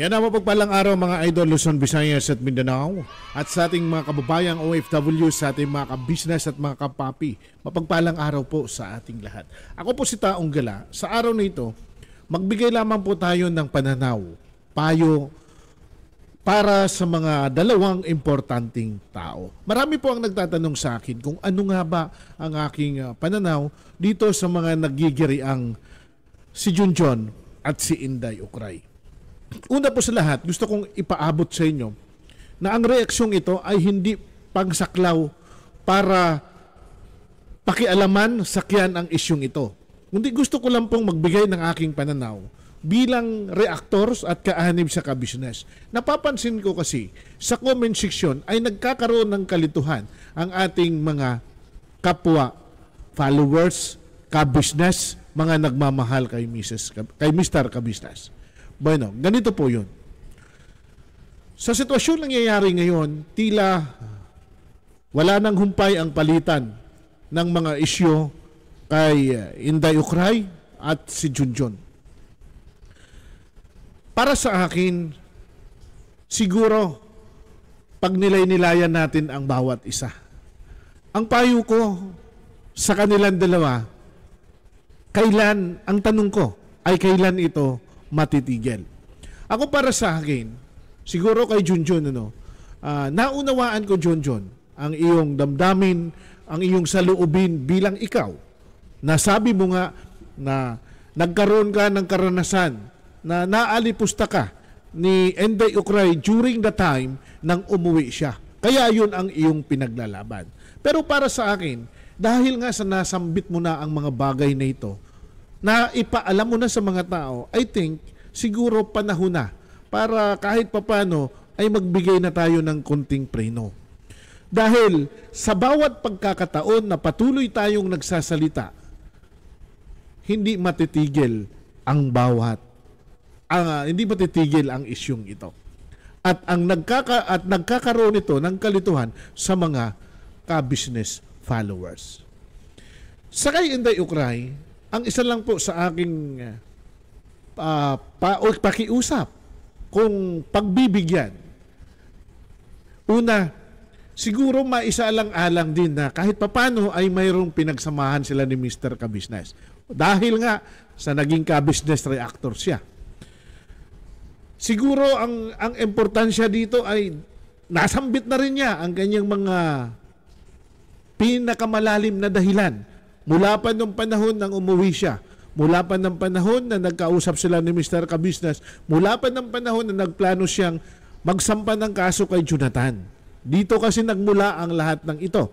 Yan ang mapagpalang araw mga idol Luzon, Visayas at Mindanao at sa ating mga kababayang OFW, sa ating mga kabisnes at mga kapapi. Mapagpalang araw po sa ating lahat. Ako po si Taong Gala. Sa araw na ito, magbigay lamang po tayo ng pananaw, payo para sa mga dalawang importanting tao. Marami po ang nagtatanong sa akin kung ano nga ba ang aking ah, pananaw dito sa mga nagigiriang si Junjon at si Inday Ukray una po sa lahat, gusto kong ipaabot sa inyo na ang reaksyong ito ay hindi pangsaklaw para pakialaman sakyan ang isyong ito. Kundi gusto ko lang pong magbigay ng aking pananaw bilang reactors at kaanib sa kabisnes. Napapansin ko kasi sa comment section ay nagkakaroon ng kalituhan ang ating mga kapwa followers, kabisnes, mga nagmamahal kay Mrs. Kay Mr. Kabisnes. Bueno, ganito po yun. Sa sitwasyon nangyayari ngayon, tila wala nang humpay ang palitan ng mga isyo kay eh, Inday Ukray at si Junjun. Para sa akin, siguro pag nilay-nilayan natin ang bawat isa. Ang payo ko sa kanilang dalawa, kailan, ang tanong ko ay kailan ito matitigil. Ako para sa akin, siguro kay Junjun, ano, uh, naunawaan ko Junjun, ang iyong damdamin, ang iyong saluubin bilang ikaw. Nasabi mo nga na nagkaroon ka ng karanasan na naalipusta ka ni Enday Ukray during the time nang umuwi siya. Kaya yun ang iyong pinaglalaban. Pero para sa akin, dahil nga sa nasambit mo na ang mga bagay na ito, na ipaalam mo na sa mga tao, I think siguro panahon na para kahit papano ay magbigay na tayo ng kunting preno. Dahil sa bawat pagkakataon na patuloy tayong nagsasalita, hindi matitigil ang bawat uh, hindi matitigil ang isyung ito. At ang nagkaka at nagkakaroon ito ng kalituhan sa mga ka-business followers. Sa kay Inday Ukraine, ang isa lang po sa aking uh, pa, o, pakiusap kung pagbibigyan. Una, siguro maisaalang-alang din na kahit papano ay mayroong pinagsamahan sila ni Mr. Kabisnes. Dahil nga sa naging kabisnes reactor siya. Siguro ang ang importansya dito ay nasambit na rin niya ang kanyang mga pinakamalalim na dahilan Mula pa nung panahon nang umuwi siya, mula pa ng panahon na nagkausap sila ni Mr. Kabisnes, mula pa ng panahon na nagplano siyang magsampa ng kaso kay Jonathan. Dito kasi nagmula ang lahat ng ito.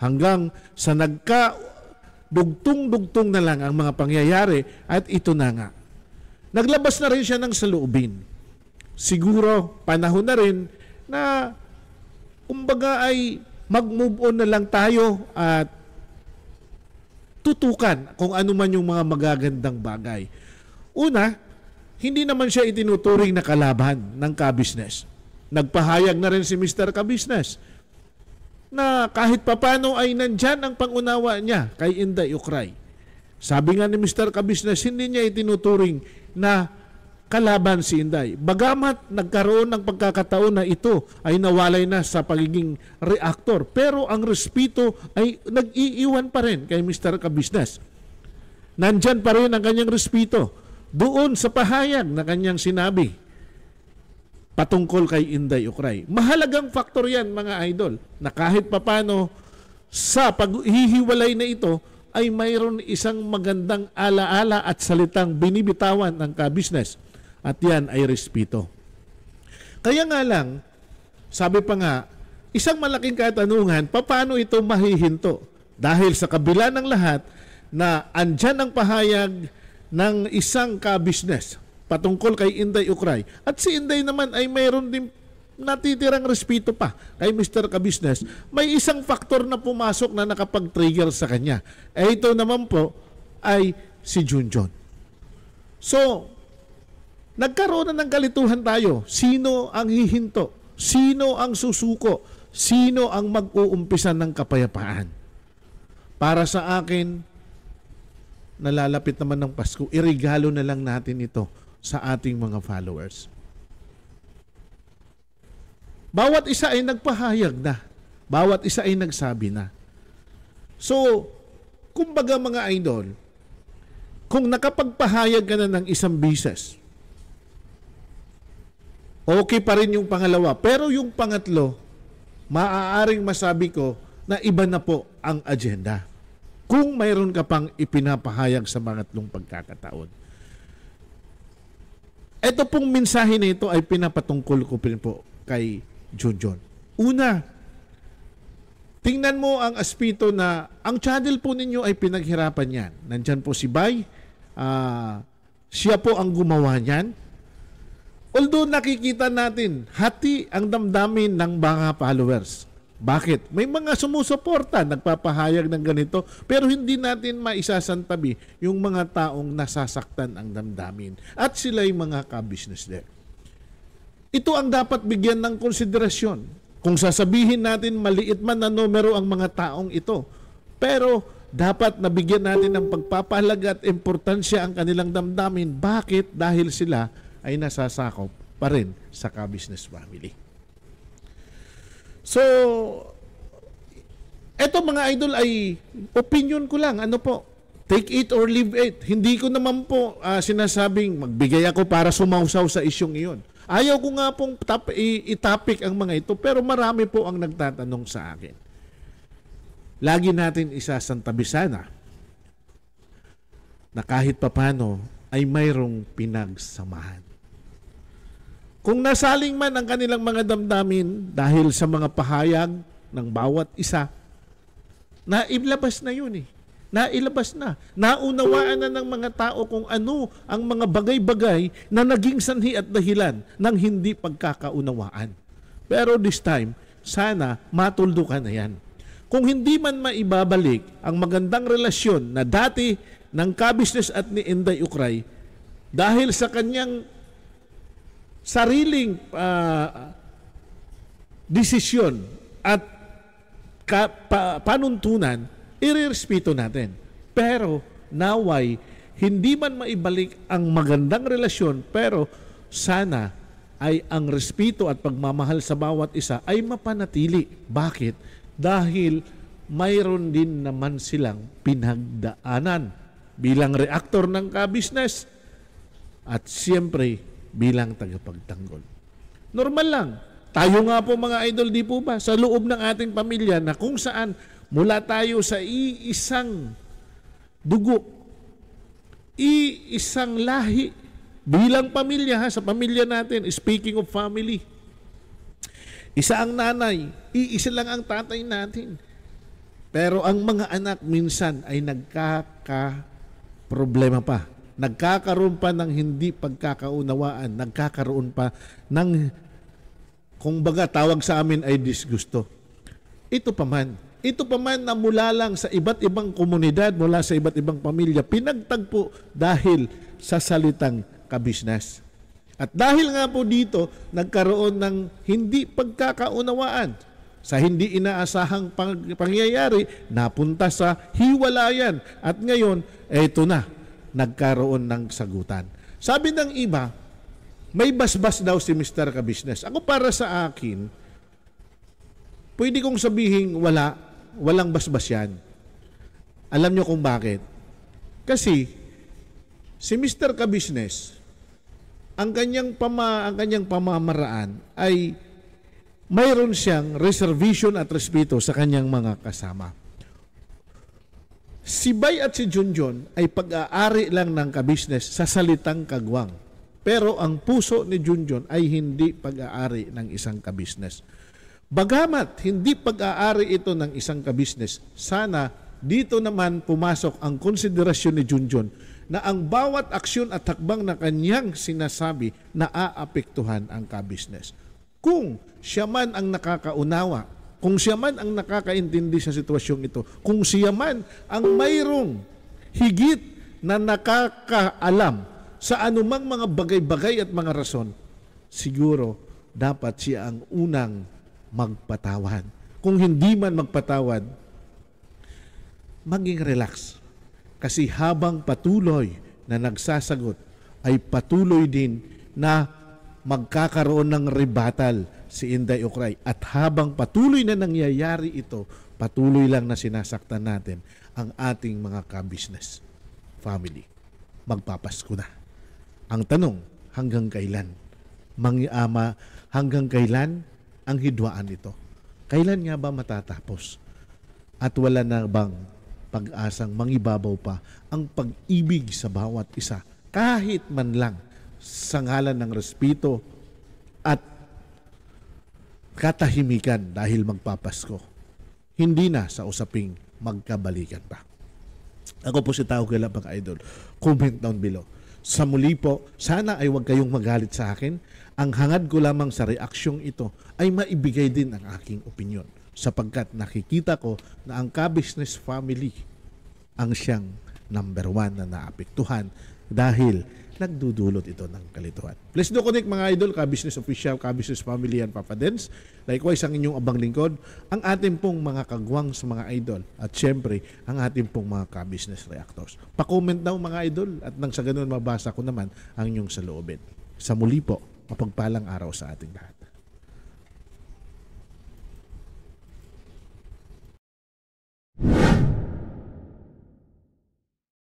Hanggang sa nagka dugtong-dugtong na lang ang mga pangyayari at ito na nga. Naglabas na rin siya ng saloobin. Siguro panahon na rin na kumbaga ay mag-move on na lang tayo at tutukan kung ano man yung mga magagandang bagay. Una, hindi naman siya itinuturing na kalaban ng kabisnes. Nagpahayag na rin si Mr. Kabisnes na kahit papano ay nandyan ang pangunawa niya kay Inday Ukray. Sabi nga ni Mr. Kabisnes, hindi niya itinuturing na kalaban si Inday. Bagamat nagkaroon ng pagkakataon na ito ay nawalay na sa pagiging reactor, pero ang respeto ay nag-iiwan pa rin kay Mr. Kabisnes. Nandyan pa rin ang kanyang respeto doon sa pahayag na kanyang sinabi patungkol kay Inday Ukray. Mahalagang faktor yan mga idol na kahit papano sa paghihiwalay na ito ay mayroon isang magandang alaala at salitang binibitawan ng kabisnes at yan ay respeto. Kaya nga lang, sabi pa nga, isang malaking katanungan, paano ito mahihinto? Dahil sa kabila ng lahat na andyan ang pahayag ng isang ka-business patungkol kay Inday Ukray. At si Inday naman ay mayroon din natitirang respeto pa kay Mr. Kabisnes, may isang faktor na pumasok na nakapag-trigger sa kanya. Eh ito naman po ay si Junjun. So, Nagkaroon na ng kalituhan tayo. Sino ang hihinto? Sino ang susuko? Sino ang mag-uumpisa ng kapayapaan? Para sa akin, nalalapit naman ng Pasko, irigalo na lang natin ito sa ating mga followers. Bawat isa ay nagpahayag na. Bawat isa ay nagsabi na. So, kumbaga mga idol, kung nakapagpahayag ka na ng isang bises, okay pa rin yung pangalawa. Pero yung pangatlo, maaaring masabi ko na iba na po ang agenda. Kung mayroon ka pang ipinapahayag sa mga tatlong pagkakataon. Ito pong mensahe na ito ay pinapatungkol ko rin po kay John John. Una, tingnan mo ang aspito na ang channel po ninyo ay pinaghirapan yan. Nandyan po si Bay, uh, siya po ang gumawa niyan Although nakikita natin, hati ang damdamin ng mga followers. Bakit? May mga sumusuporta, nagpapahayag ng ganito, pero hindi natin maisasantabi yung mga taong nasasaktan ang damdamin. At sila yung mga ka-business there. Ito ang dapat bigyan ng konsiderasyon. Kung sasabihin natin maliit man na numero ang mga taong ito, pero dapat nabigyan natin ng pagpapahalaga at importansya ang kanilang damdamin. Bakit? Dahil sila ay nasasakop pa rin sa ka-business family. So, eto mga idol ay opinion ko lang. Ano po? Take it or leave it. Hindi ko naman po uh, sinasabing magbigay ako para sumausaw sa isyong iyon. Ayaw ko nga pong tap, i-topic ang mga ito pero marami po ang nagtatanong sa akin. Lagi natin isasantabi sana na kahit papano ay mayroong pinagsamahan. Kung nasaling man ang kanilang mga damdamin dahil sa mga pahayag ng bawat isa, nailabas na yun eh. Nailabas na. Naunawaan na ng mga tao kung ano ang mga bagay-bagay na naging sanhi at dahilan ng hindi pagkakaunawaan. Pero this time, sana matuldukan na yan. Kung hindi man maibabalik ang magandang relasyon na dati ng kabisnes at ni Inday Ukray dahil sa kanyang sariling uh, desisyon at ka, pa, panuntunan, irerespeto natin. Pero naway, hindi man maibalik ang magandang relasyon, pero sana ay ang respeto at pagmamahal sa bawat isa ay mapanatili. Bakit? Dahil mayroon din naman silang pinagdaanan bilang reactor ng kabisnes at siyempre bilang tagapagtanggol. Normal lang. Tayo nga po mga idol, di po ba? Sa loob ng ating pamilya na kung saan mula tayo sa iisang dugo, iisang lahi, bilang pamilya ha, sa pamilya natin, speaking of family, isa ang nanay, iisa lang ang tatay natin. Pero ang mga anak minsan ay nagkaka-problema pa nagkakaroon pa ng hindi pagkakaunawaan, nagkakaroon pa ng kung baga tawag sa amin ay disgusto. Ito pa man, ito pa man na mula lang sa iba't ibang komunidad, mula sa iba't ibang pamilya, pinagtagpo dahil sa salitang kabisnes. At dahil nga po dito, nagkaroon ng hindi pagkakaunawaan sa hindi inaasahang pangyayari, napunta sa hiwalayan. At ngayon, eto na, nagkaroon ng sagutan. Sabi ng iba, may basbas daw si Mr. Kabisnes. Ako para sa akin, pwede kong sabihin wala, walang basbas yan. Alam nyo kung bakit. Kasi, si Mr. Kabisnes, ang kanyang, pama, ang kanyang pamamaraan ay mayroon siyang reservation at respeto sa kanyang mga kasama. Si Bay at si Junjun ay pag-aari lang ng kabisnes sa salitang kagwang. Pero ang puso ni Junjun ay hindi pag-aari ng isang kabisnes. Bagamat hindi pag-aari ito ng isang kabisnes, sana dito naman pumasok ang konsiderasyon ni Junjun na ang bawat aksyon at takbang na kanyang sinasabi na aapektuhan ang kabisnes. Kung siya man ang nakakaunawa kung siya man ang nakakaintindi sa sitwasyong ito, kung siya man ang mayroong higit na nakakaalam sa anumang mga bagay-bagay at mga rason, siguro dapat siya ang unang magpatawad. Kung hindi man magpatawad, maging relax. Kasi habang patuloy na nagsasagot, ay patuloy din na magkakaroon ng rebattle si Inday Ukray. At habang patuloy na nangyayari ito, patuloy lang na sinasaktan natin ang ating mga ka-business family. Magpapasko na. Ang tanong, hanggang kailan? Mangyama, ah, hanggang kailan ang hidwaan nito? Kailan nga ba matatapos? At wala na bang pag-asang mangibabaw pa ang pag-ibig sa bawat isa kahit man lang sa ngalan ng respeto at katahimikan dahil magpapasko. Hindi na sa usaping magkabalikan pa. Ako po si Tao Kila, mga idol. Comment down below. Sa muli po, sana ay huwag kayong magalit sa akin. Ang hangad ko lamang sa reaksyong ito ay maibigay din ang aking opinion sapagkat nakikita ko na ang ka-business family ang siyang number one na naapektuhan dahil nagdudulot ito ng kalituhan. Please do connect mga idol, ka-business official, ka-business family and Papa Dance. Likewise, ang inyong abang lingkod, ang ating pong mga kagwang sa mga idol at syempre, ang ating pong mga ka-business reactors. Pa-comment daw mga idol at nang sa ganun mabasa ko naman ang inyong saloobin. Sa muli po, mapagpalang araw sa ating lahat.